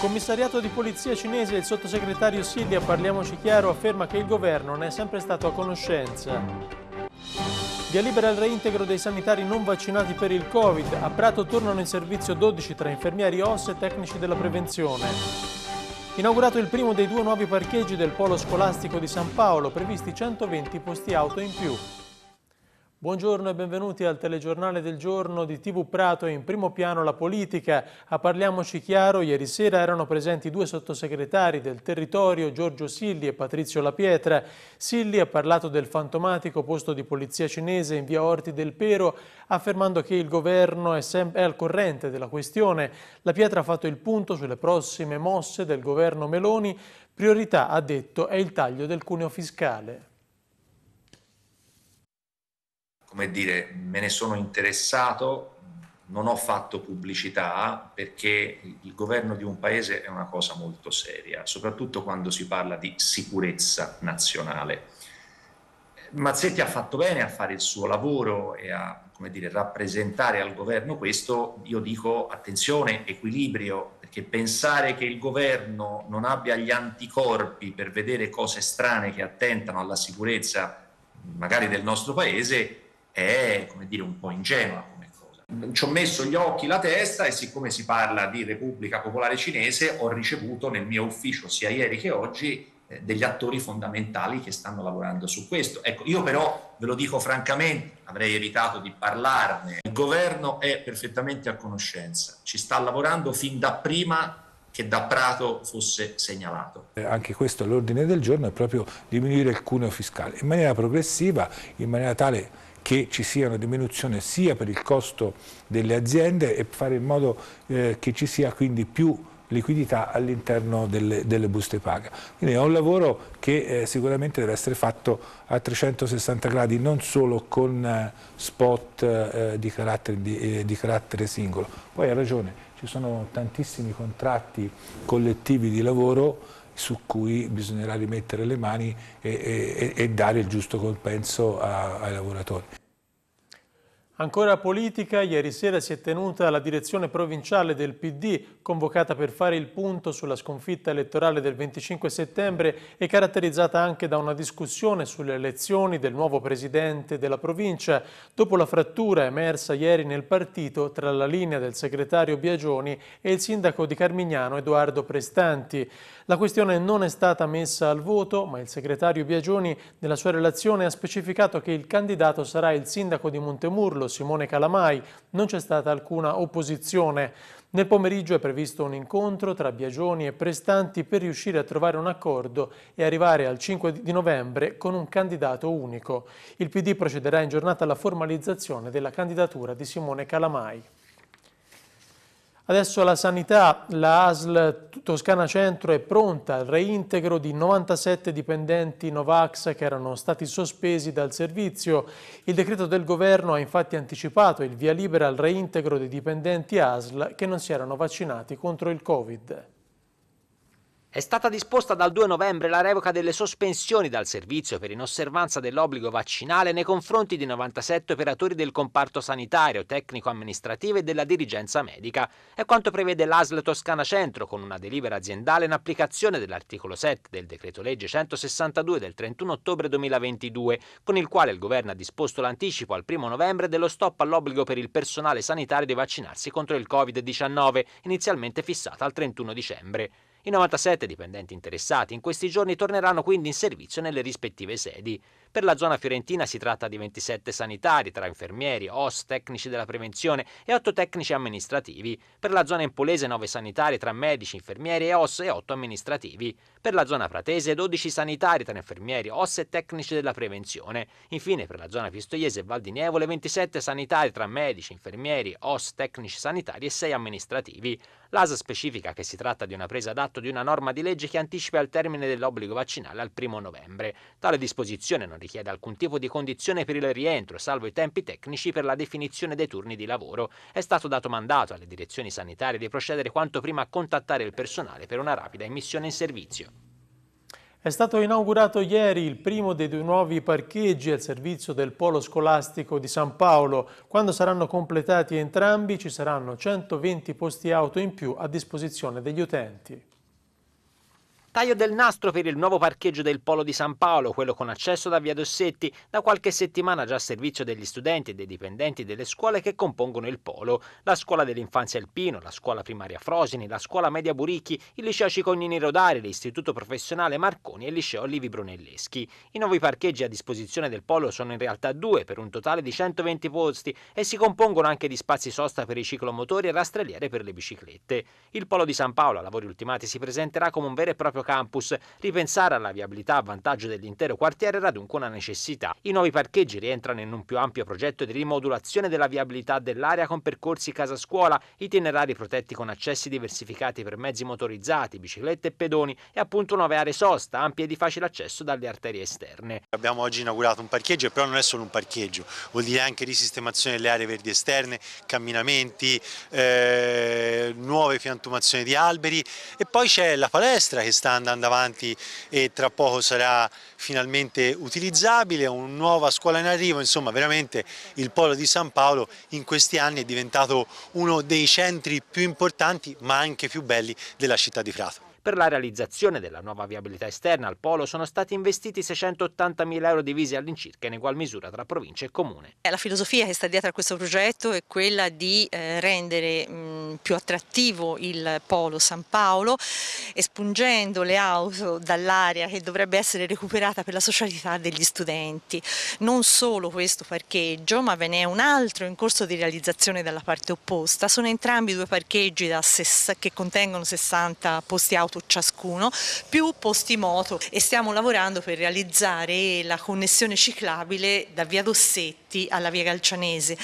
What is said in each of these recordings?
Commissariato di Polizia cinese e il sottosegretario Silvia, parliamoci chiaro, afferma che il governo ne è sempre stato a conoscenza. Via libera il reintegro dei sanitari non vaccinati per il Covid. A Prato tornano in servizio 12 tra infermieri OS e tecnici della prevenzione. Inaugurato il primo dei due nuovi parcheggi del polo scolastico di San Paolo, previsti 120 posti auto in più. Buongiorno e benvenuti al telegiornale del giorno di TV Prato in primo piano la politica. A Parliamoci Chiaro, ieri sera erano presenti due sottosegretari del territorio, Giorgio Silli e Patrizio Lapietra. Silli ha parlato del fantomatico posto di polizia cinese in via Orti del Pero, affermando che il governo è, è al corrente della questione. Lapietra ha fatto il punto sulle prossime mosse del governo Meloni. Priorità, ha detto, è il taglio del cuneo fiscale come dire, me ne sono interessato, non ho fatto pubblicità perché il governo di un paese è una cosa molto seria, soprattutto quando si parla di sicurezza nazionale. Mazzetti ha fatto bene a fare il suo lavoro e a dire, rappresentare al governo questo, io dico attenzione, equilibrio, perché pensare che il governo non abbia gli anticorpi per vedere cose strane che attentano alla sicurezza magari del nostro paese è come dire, un po' ingenua come cosa. Ci ho messo gli occhi, la testa e siccome si parla di Repubblica Popolare Cinese ho ricevuto nel mio ufficio sia ieri che oggi eh, degli attori fondamentali che stanno lavorando su questo. Ecco, io però ve lo dico francamente, avrei evitato di parlarne. Il governo è perfettamente a conoscenza, ci sta lavorando fin da prima che da Prato fosse segnalato. Eh, anche questo l'ordine del giorno è proprio diminuire il cuneo fiscale in maniera progressiva, in maniera tale che ci sia una diminuzione sia per il costo delle aziende e fare in modo eh, che ci sia quindi più liquidità all'interno delle, delle, buste paga. Quindi è un lavoro che eh, sicuramente deve essere fatto a 360 gradi, non solo con eh, spot eh, di, carattere, di, eh, di, carattere, singolo. Poi ha ragione, ci sono tantissimi contratti collettivi di lavoro su cui bisognerà rimettere le mani e, e, e dare il giusto compenso a, ai lavoratori. Ancora politica, ieri sera si è tenuta la direzione provinciale del PD, convocata per fare il punto sulla sconfitta elettorale del 25 settembre e caratterizzata anche da una discussione sulle elezioni del nuovo presidente della provincia, dopo la frattura emersa ieri nel partito tra la linea del segretario Biagioni e il sindaco di Carmignano Edoardo Prestanti. La questione non è stata messa al voto, ma il segretario Biagioni nella sua relazione ha specificato che il candidato sarà il sindaco di Montemurlo, Simone Calamai non c'è stata alcuna opposizione. Nel pomeriggio è previsto un incontro tra Biagioni e prestanti per riuscire a trovare un accordo e arrivare al 5 di novembre con un candidato unico. Il PD procederà in giornata alla formalizzazione della candidatura di Simone Calamai. Adesso la sanità, la ASL Toscana Centro è pronta al reintegro di 97 dipendenti Novax che erano stati sospesi dal servizio. Il decreto del governo ha infatti anticipato il via libera al reintegro dei dipendenti ASL che non si erano vaccinati contro il Covid. È stata disposta dal 2 novembre la revoca delle sospensioni dal servizio per inosservanza dell'obbligo vaccinale nei confronti di 97 operatori del comparto sanitario, tecnico-amministrativo e della dirigenza medica. È quanto prevede l'ASL Toscana Centro con una delibera aziendale in applicazione dell'articolo 7 del decreto legge 162 del 31 ottobre 2022, con il quale il governo ha disposto l'anticipo al 1 novembre dello stop all'obbligo per il personale sanitario di vaccinarsi contro il Covid-19, inizialmente fissata al 31 dicembre. I 97 dipendenti interessati in questi giorni torneranno quindi in servizio nelle rispettive sedi. Per la zona fiorentina si tratta di 27 sanitari, tra infermieri, OS, tecnici della prevenzione e 8 tecnici amministrativi. Per la zona impolese 9 sanitari, tra medici, infermieri e OS e 8 amministrativi. Per la zona pratese 12 sanitari, tra infermieri, OS e tecnici della prevenzione. Infine per la zona pistoiese e valdinievole 27 sanitari, tra medici, infermieri, OS, tecnici sanitari e 6 amministrativi. L'ASA specifica che si tratta di una presa d'atto di una norma di legge che anticipa il termine dell'obbligo vaccinale al 1 novembre. Tale disposizione non richiede alcun tipo di condizione per il rientro, salvo i tempi tecnici per la definizione dei turni di lavoro. È stato dato mandato alle direzioni sanitarie di procedere quanto prima a contattare il personale per una rapida immissione in servizio. È stato inaugurato ieri il primo dei due nuovi parcheggi al servizio del polo scolastico di San Paolo. Quando saranno completati entrambi ci saranno 120 posti auto in più a disposizione degli utenti. Taglio del nastro per il nuovo parcheggio del Polo di San Paolo, quello con accesso da Via Dossetti, da qualche settimana già a servizio degli studenti e dei dipendenti delle scuole che compongono il Polo, la scuola dell'infanzia Alpino, la scuola primaria Frosini, la scuola media Buricchi, il liceo Cicognini Rodari, l'istituto professionale Marconi e il liceo Livi Brunelleschi. I nuovi parcheggi a disposizione del Polo sono in realtà due per un totale di 120 posti e si compongono anche di spazi sosta per i ciclomotori e rastrelliere per le biciclette. Il Polo di San Paolo a lavori ultimati si presenterà come un vero e proprio proprio campus. Ripensare alla viabilità a vantaggio dell'intero quartiere era dunque una necessità. I nuovi parcheggi rientrano in un più ampio progetto di rimodulazione della viabilità dell'area con percorsi casa-scuola, itinerari protetti con accessi diversificati per mezzi motorizzati, biciclette e pedoni e appunto nuove aree sosta, ampie e di facile accesso dalle arterie esterne. Abbiamo oggi inaugurato un parcheggio, però non è solo un parcheggio, vuol dire anche risistemazione delle aree verdi esterne, camminamenti, eh, nuove piantumazioni di alberi e poi c'è la palestra che sta sta andando avanti e tra poco sarà finalmente utilizzabile, una nuova scuola in arrivo, insomma veramente il Polo di San Paolo in questi anni è diventato uno dei centri più importanti ma anche più belli della città di Frato. Per la realizzazione della nuova viabilità esterna al polo sono stati investiti 680.000 euro divisi all'incirca in ugual misura tra provincia e comune. Eh, la filosofia che sta dietro a questo progetto è quella di eh, rendere mm, più attrattivo il polo San Paolo, espungendo le auto dall'area che dovrebbe essere recuperata per la socialità degli studenti. Non solo questo parcheggio, ma ve ne è un altro in corso di realizzazione dalla parte opposta. Sono entrambi due parcheggi che contengono 60 posti auto auto ciascuno, più posti moto e stiamo lavorando per realizzare la connessione ciclabile da via Dossetti alla via Galcianese.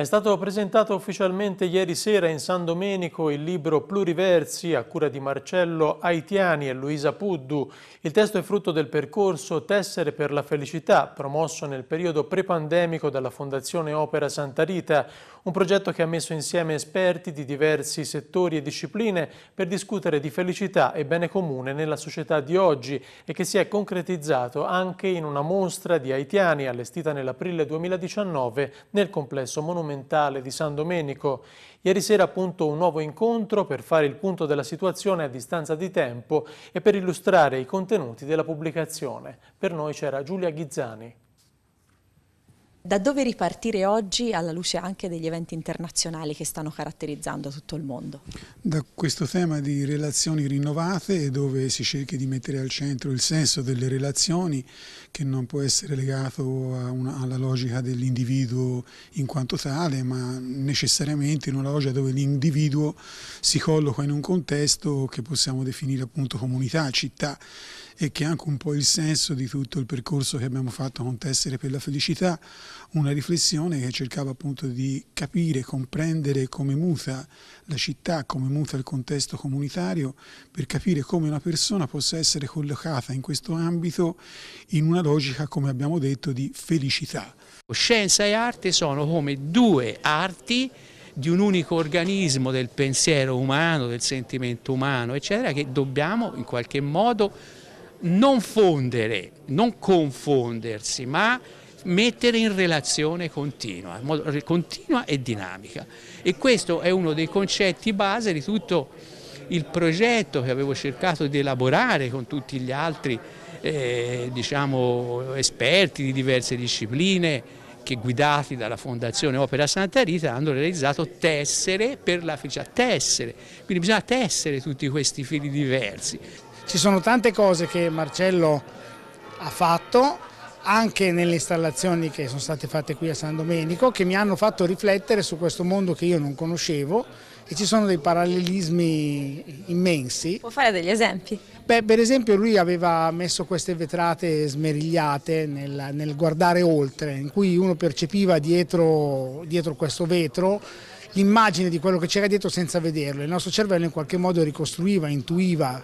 È stato presentato ufficialmente ieri sera in San Domenico il libro Pluriversi a cura di Marcello Aitiani e Luisa Puddu. Il testo è frutto del percorso Tessere per la felicità, promosso nel periodo prepandemico dalla Fondazione Opera Santa Rita, un progetto che ha messo insieme esperti di diversi settori e discipline per discutere di felicità e bene comune nella società di oggi e che si è concretizzato anche in una mostra di Aitiani allestita nell'aprile 2019 nel complesso monumentale monumentale di San Domenico. Ieri sera appunto un nuovo incontro per fare il punto della situazione a distanza di tempo e per illustrare i contenuti della pubblicazione. Per noi c'era Giulia Ghizzani. Da dove ripartire oggi alla luce anche degli eventi internazionali che stanno caratterizzando tutto il mondo? Da questo tema di relazioni rinnovate dove si cerca di mettere al centro il senso delle relazioni che non può essere legato una, alla logica dell'individuo in quanto tale ma necessariamente in una logica dove l'individuo si colloca in un contesto che possiamo definire appunto comunità, città e che è anche un po' il senso di tutto il percorso che abbiamo fatto con Tessere per la felicità, una riflessione che cercava appunto di capire, comprendere come muta la città, come muta il contesto comunitario, per capire come una persona possa essere collocata in questo ambito in una logica, come abbiamo detto, di felicità. Scienza e arte sono come due arti di un unico organismo del pensiero umano, del sentimento umano, eccetera, che dobbiamo in qualche modo non fondere, non confondersi, ma mettere in relazione continua, continua e dinamica. E questo è uno dei concetti base di tutto il progetto che avevo cercato di elaborare con tutti gli altri eh, diciamo, esperti di diverse discipline che guidati dalla Fondazione Opera Santa Rita hanno realizzato tessere per la fiducia, tessere, quindi bisogna tessere tutti questi fili diversi. Ci sono tante cose che Marcello ha fatto, anche nelle installazioni che sono state fatte qui a San Domenico, che mi hanno fatto riflettere su questo mondo che io non conoscevo e ci sono dei parallelismi immensi. Può fare degli esempi? Beh, per esempio lui aveva messo queste vetrate smerigliate nel, nel guardare oltre, in cui uno percepiva dietro, dietro questo vetro l'immagine di quello che c'era dietro senza vederlo. Il nostro cervello in qualche modo ricostruiva, intuiva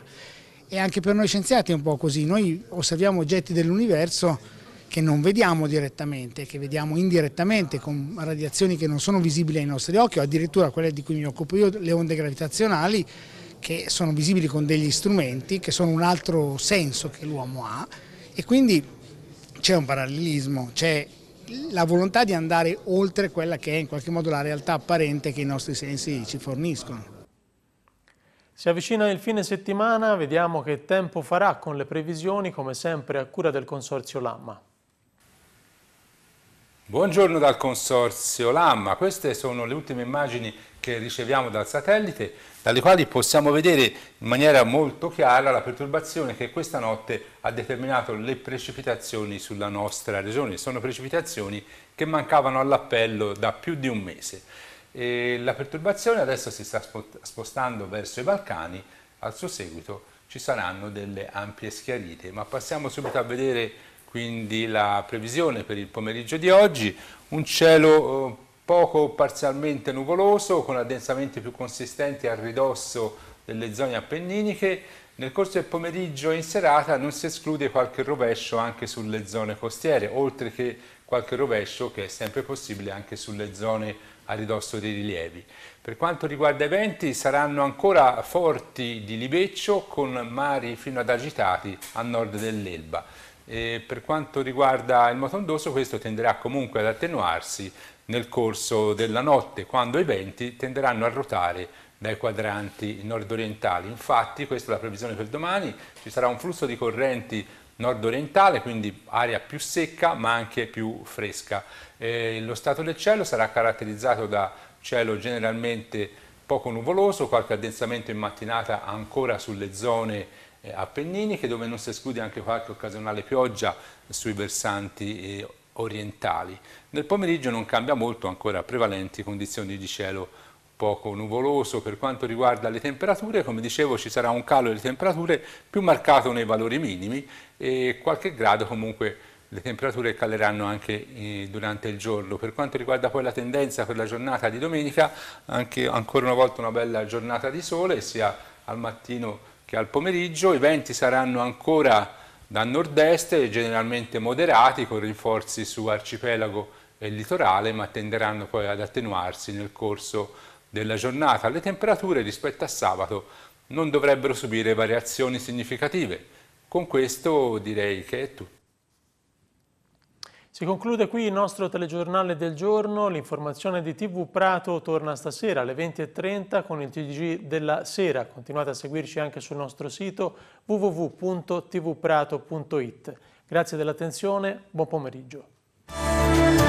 e anche per noi scienziati è un po' così, noi osserviamo oggetti dell'universo che non vediamo direttamente, che vediamo indirettamente con radiazioni che non sono visibili ai nostri occhi o addirittura quelle di cui mi occupo io, le onde gravitazionali, che sono visibili con degli strumenti, che sono un altro senso che l'uomo ha e quindi c'è un parallelismo, c'è la volontà di andare oltre quella che è in qualche modo la realtà apparente che i nostri sensi ci forniscono. Si avvicina il fine settimana, vediamo che tempo farà con le previsioni, come sempre a cura del Consorzio Lamma. Buongiorno dal Consorzio Lamma, queste sono le ultime immagini che riceviamo dal satellite, dalle quali possiamo vedere in maniera molto chiara la perturbazione che questa notte ha determinato le precipitazioni sulla nostra regione. Sono precipitazioni che mancavano all'appello da più di un mese. E la perturbazione adesso si sta spostando verso i Balcani, al suo seguito ci saranno delle ampie schiarite, ma passiamo subito a vedere quindi la previsione per il pomeriggio di oggi, un cielo eh, poco parzialmente nuvoloso con addensamenti più consistenti a ridosso delle zone appenniniche, nel corso del pomeriggio in serata non si esclude qualche rovescio anche sulle zone costiere, oltre che qualche rovescio che è sempre possibile anche sulle zone a ridosso dei rilievi. Per quanto riguarda i venti saranno ancora forti di libeccio con mari fino ad agitati a nord dell'Elba. per quanto riguarda il motondoso questo tenderà comunque ad attenuarsi nel corso della notte quando i venti tenderanno a ruotare dai quadranti nord-orientali. Infatti, questa è la previsione per domani, ci sarà un flusso di correnti nord-orientale, quindi aria più secca ma anche più fresca. Eh, lo stato del cielo sarà caratterizzato da cielo generalmente poco nuvoloso, qualche addensamento in mattinata ancora sulle zone eh, appenniniche dove non si esclude anche qualche occasionale pioggia sui versanti eh, orientali. Nel pomeriggio non cambia molto, ancora prevalenti condizioni di cielo poco nuvoloso per quanto riguarda le temperature, come dicevo ci sarà un calo delle temperature più marcato nei valori minimi e qualche grado comunque le temperature caleranno anche eh, durante il giorno. Per quanto riguarda poi la tendenza per la giornata di domenica, anche ancora una volta una bella giornata di sole, sia al mattino che al pomeriggio, i venti saranno ancora da nord-est, generalmente moderati, con rinforzi su arcipelago e litorale, ma tenderanno poi ad attenuarsi nel corso della giornata. Le temperature rispetto a sabato non dovrebbero subire variazioni significative con questo direi che è tutto. Si conclude qui il nostro telegiornale del giorno, l'informazione di TV Prato torna stasera alle 20.30 con il TG della sera. Continuate a seguirci anche sul nostro sito www.tvprato.it. Grazie dell'attenzione, buon pomeriggio.